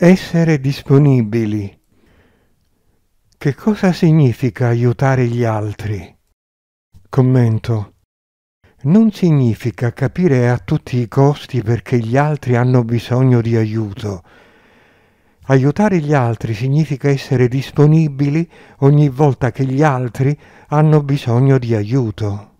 Essere disponibili. Che cosa significa aiutare gli altri? Commento. Non significa capire a tutti i costi perché gli altri hanno bisogno di aiuto. Aiutare gli altri significa essere disponibili ogni volta che gli altri hanno bisogno di aiuto.